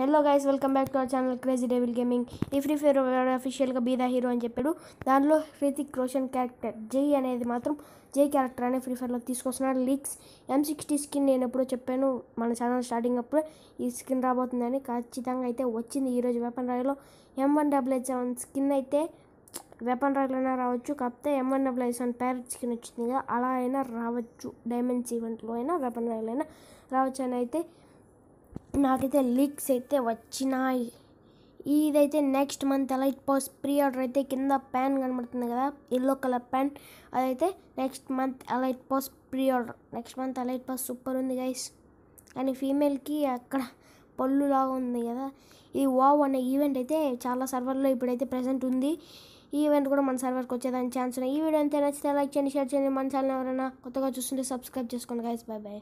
hello guys welcome back to our channel crazy devil gaming ఈ free fire అఫీషియల్గా బీదా hero అని చెప్పాడు దానిలో హృతిక్ రోషన్ క్యారెక్టర్ జై అనేది మాత్రం జై క్యారెక్టర్ అనే ఫ్రీ ఫైర్లో తీసుకొస్తున్నాడు లీక్స్ ఎం సిక్స్టీ స్కిన్ నేను ఎప్పుడో చెప్పాను మన ఛానల్ స్టార్టింగ్ అప్పుడు ఈ స్కిన్ రాబోతుందని ఖచ్చితంగా అయితే వచ్చింది ఈరోజు వెపన్ రాయిలో M one double eight seven skin అయితే వెపన్ రాయిలైనా రావచ్చు కాకపోతే M one double seven parrot skin వచ్చింది కదా అలా అయినా రావచ్చు డైమండ్స్ ఈవెంట్లో అయినా వెపన్ రాయిలైనా రావచ్చు అని అయితే నాకైతే లీక్స్ అయితే వచ్చినాయి ఇదైతే next month it post pre order అయితే కింద ప్యాన్ కనబడుతుంది కదా ఎల్లో కలర్ ప్యాన్ అదైతే next month it post pre order next month it pass super ఉంది గైస్ కానీ ఫీమేల్కి అక్కడ పళ్ళులాగా ఉంది కదా ఇది వావ్ అనే ఈవెంట్ అయితే చాలా సర్వర్లో ఇప్పుడైతే ప్రజెంట్ ఉంది ఈ ఈవెంట్ కూడా మన సర్వర్కి వచ్చేదాని ఛాన్స్ ఉన్నాయి ఈ వీడియో అంతా నచ్చితే లైక్ చేయండి షేర్ చేయండి మన ఛానల్ ఎవరైనా కొత్తగా చూస్తుంటే సబ్స్క్రైబ్ చేసుకోండి గైస్ బాయ్ బాయ్